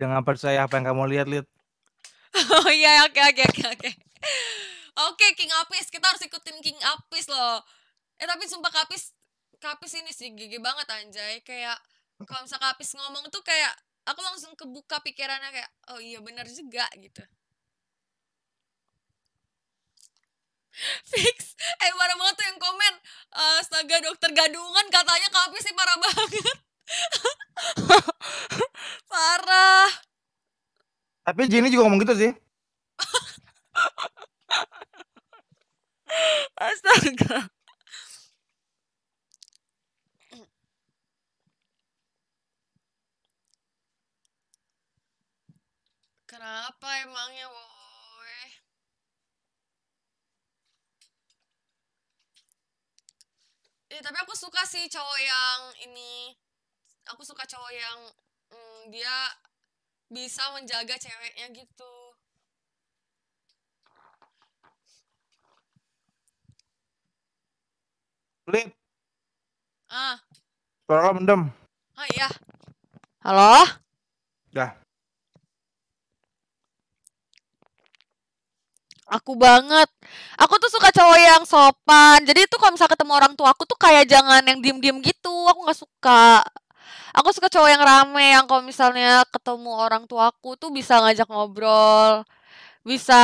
Jangan percaya apa yang kamu lihat, lihat. oh iya, oke oke oke oke. Oke, King Apis, kita harus ikutin King Apis loh. Eh tapi sumpah Kapis, Kapis ini sih gigi banget anjay. Kayak kalau misalnya Kapis ngomong tuh kayak aku langsung kebuka pikirannya kayak oh iya benar juga gitu. fix eh marah banget tuh yang komen astaga dokter gadungan katanya kapis sih parah banget Parah. Tapi Jenny juga ngomong gitu sih. Astaga. Kenapa emangnya, boy? Eh, tapi aku suka sih cowok yang ini aku suka cowok yang mm, dia bisa menjaga ceweknya gitu Lip. Ah. Suara lo mendem. Ah iya. Halo? Dah. Aku banget. Aku tuh suka cowok yang sopan. Jadi itu kalau misalnya ketemu orang tua aku tuh kayak jangan yang diem-diem gitu. Aku nggak suka aku suka cowok yang rame yang kalau misalnya ketemu orang tuaku tuh bisa ngajak ngobrol bisa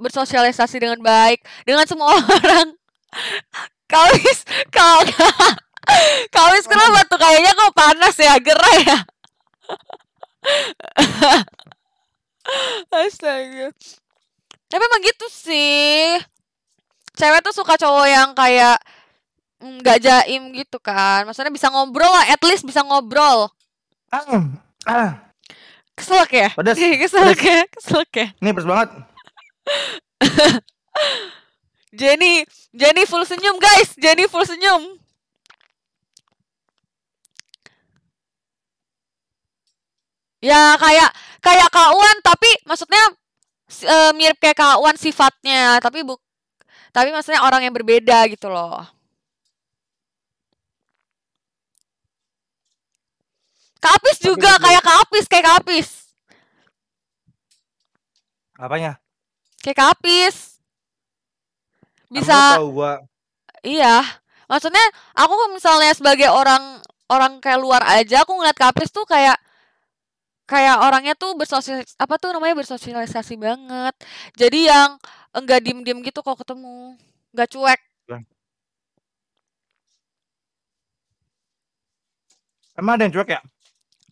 bersosialisasi dengan baik dengan semua orang kawis kau kawis kenapa tuh kayaknya kok panas ya gerah ya astaga tapi emang gitu sih cewek tuh suka cowok yang kayak nggak jaim gitu kan maksudnya bisa ngobrol lah at least bisa ngobrol ah, ah. keselak ya pedes keselak ya keselak ya ini pedes banget Jenny Jenny full senyum guys Jenny full senyum ya kayak kayak kawan tapi maksudnya uh, mirip kayak kawan sifatnya tapi bu tapi maksudnya orang yang berbeda gitu loh Kapis juga kayak kapis, kayak kapis. Apanya? Kayak kapis. Bisa. tahu gua. Iya. Maksudnya aku misalnya sebagai orang orang kayak luar aja aku ngeliat kapis tuh kayak kayak orangnya tuh bersosialisasi apa tuh namanya bersosialisasi banget. Jadi yang enggak diem-diem gitu kalau ketemu, enggak cuek. Emang ada yang cuek ya?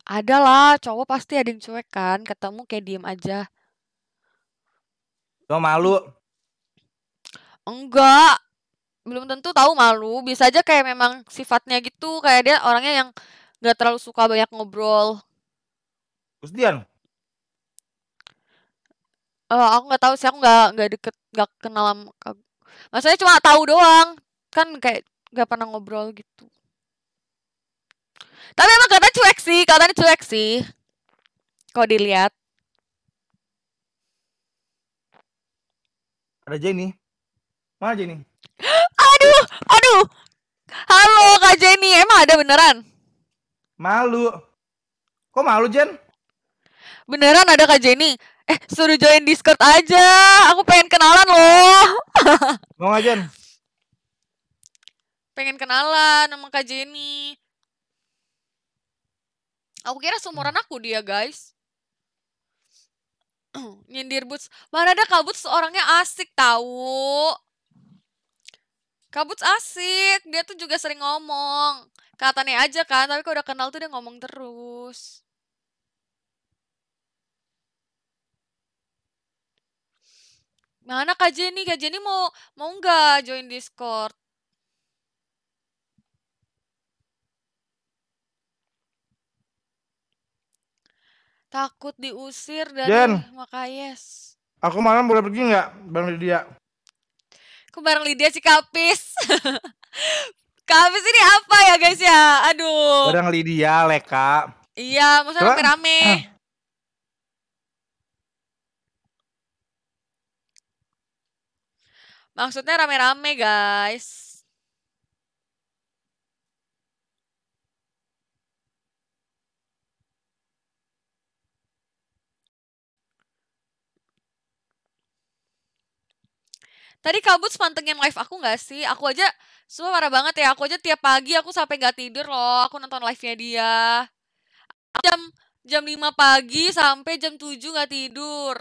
Ada lah, cowok pasti ada yang cuek kan, ketemu kayak diem aja. Lo malu. Enggak. Belum tentu tahu malu, bisa aja kayak memang sifatnya gitu, kayak dia orangnya yang nggak terlalu suka banyak ngobrol. Terus dia? Uh, eh, aku nggak tahu sih, aku nggak nggak deket, nggak kenal Maksudnya cuma tahu doang, kan kayak nggak pernah ngobrol gitu. Tapi emang kelihatan cuek sih, katanya cuek sih. kau dilihat? Ada Jenny. Mana Jenny? aduh, aduh. Halo Kak Jenny, emang ada beneran? Malu. Kok malu, Jen? Beneran ada Kak Jenny? Eh, suruh join Discord aja. Aku pengen kenalan loh. Mau ngajen? Pengen kenalan sama Kak Jenny. Aku kira seumuran hmm. aku dia, guys. Nyindir Boots. Mana ada Kabuts orangnya asik tahu. Kabuts asik, dia tuh juga sering ngomong. Katanya aja kan, tapi kalau udah kenal tuh dia ngomong terus. Mana Kak Jenny? Kak Jenny mau mau nggak join Discord? Takut diusir dari Jen, Makayes. aku malam boleh pergi nggak bareng Lydia? Aku bareng Lydia si Kapis. Kapis ini apa ya guys ya? Aduh. Bareng Lydia, Leka. Iya, maksudnya rame-rame. Ah. Maksudnya rame-rame guys. Tadi kabut mantengin live aku gak sih? Aku aja, semua parah banget ya. Aku aja tiap pagi aku sampai gak tidur loh. Aku nonton live-nya dia. Jam jam 5 pagi sampai jam 7 gak tidur.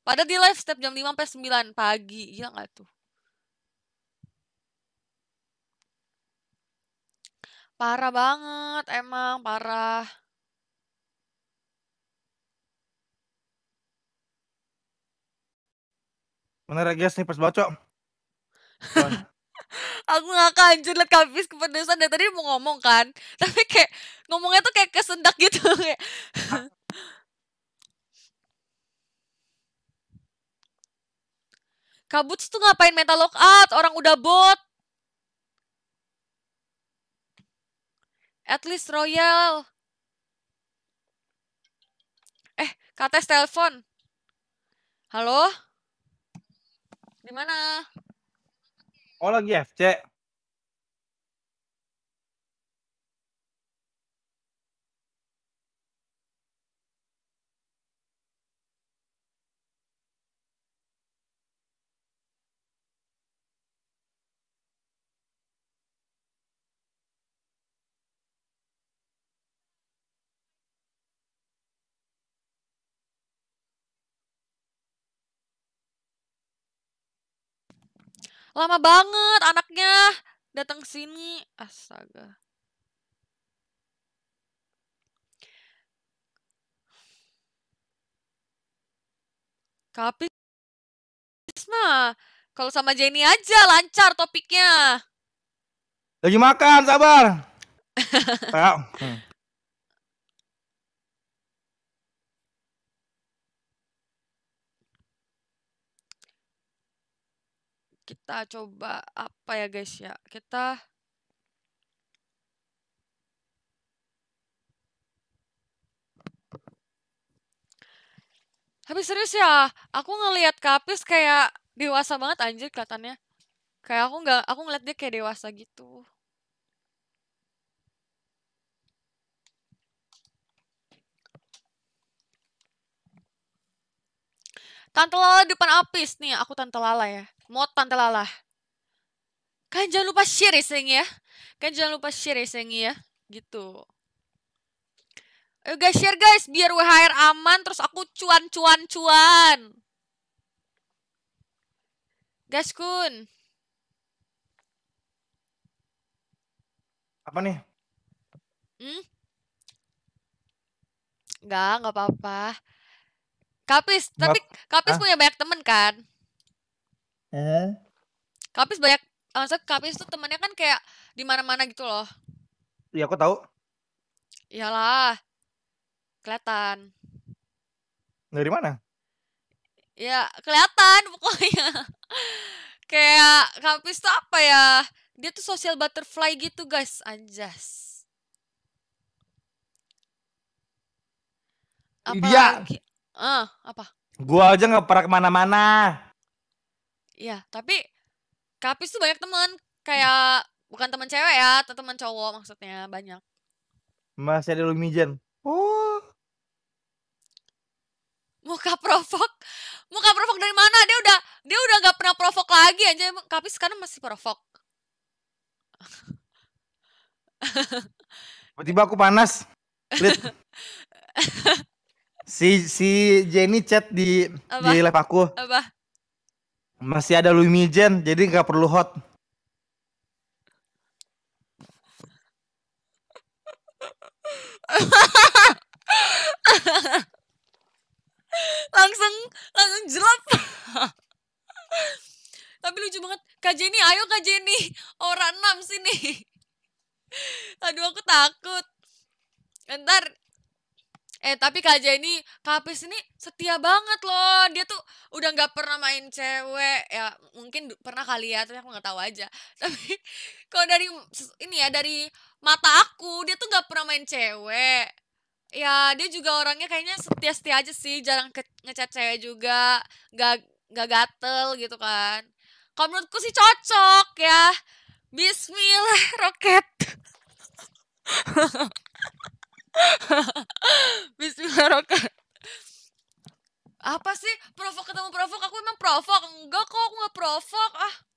pada di live step jam 5 sampai 9 pagi. Gila gak tuh? Parah banget, emang parah. Menarik ya, guys nih pas baca. aku gak anjir liat kapis kepedesan dari tadi mau ngomong kan tapi kayak ngomongnya tuh kayak kesendak gitu kayak kabut tuh ngapain meta lockout? Orang udah bot. At least Royal. Eh, Kates telepon. Halo? Di mana? Oh lagi FC. Lama banget anaknya datang sini. Astaga. Kapis mah kalau sama Jenny aja lancar topiknya. Lagi makan, sabar. Hmm. Kita coba apa ya guys ya? Kita Tapi serius ya, aku ngelihat Kapis kayak dewasa banget anjir kelihatannya. Kayak aku nggak, aku ngeliat dia kayak dewasa gitu. Tante Lala depan Apis nih, aku Tante Lala ya. mau Tante Lala. Kan jangan lupa share ya, ya. Kan jangan lupa share ya, ya. Gitu. Ayo guys, share guys. Biar WHR aman, terus aku cuan-cuan-cuan. Gas kun. Apa nih? Hmm? Enggak, enggak apa-apa. Kapis, tapi Kapis ah. punya banyak temen kan? Eh. Kapis banyak, maksud Kapis tuh temennya kan kayak di mana-mana gitu loh. Iya, aku tahu. Iyalah, kelihatan. Dari mana? Ya, kelihatan pokoknya. kayak Kapis tuh apa ya? Dia tuh social butterfly gitu, guys. Anjas. Iya. Apalagi, dia Ah, uh, apa? Gua aja nggak pernah kemana-mana. Iya, tapi Kapis tuh banyak teman, Kayak bukan teman cewek ya, teman cowok maksudnya banyak. Masih ada Lumijen. Oh. Muka provok. Muka provok dari mana? Dia udah dia udah nggak pernah provok lagi aja. Kapis sekarang masih provok. Tiba-tiba aku panas. si si Jenny chat di apa? di live aku. Apa? Masih ada Jen jadi nggak perlu hot. langsung langsung jelas tapi lucu banget Kak Jenny ayo Kak Jenny orang enam sini aduh aku takut ntar Eh tapi Kak Jenny, Kapis ini setia banget loh. Dia tuh udah nggak pernah main cewek ya. Mungkin pernah kali ya, tapi aku nggak tahu aja. Tapi kalau dari ini ya dari mata aku, dia tuh nggak pernah main cewek. Ya dia juga orangnya kayaknya setia-setia aja sih, jarang ngecat cewek juga, nggak nggak gatel gitu kan. Kalau menurutku sih cocok ya. Bismillah roket. Bismillahirrahmanirrahim. Apa sih? Provok ketemu provok? Aku emang provok? Enggak kok, aku nggak provok. Ah,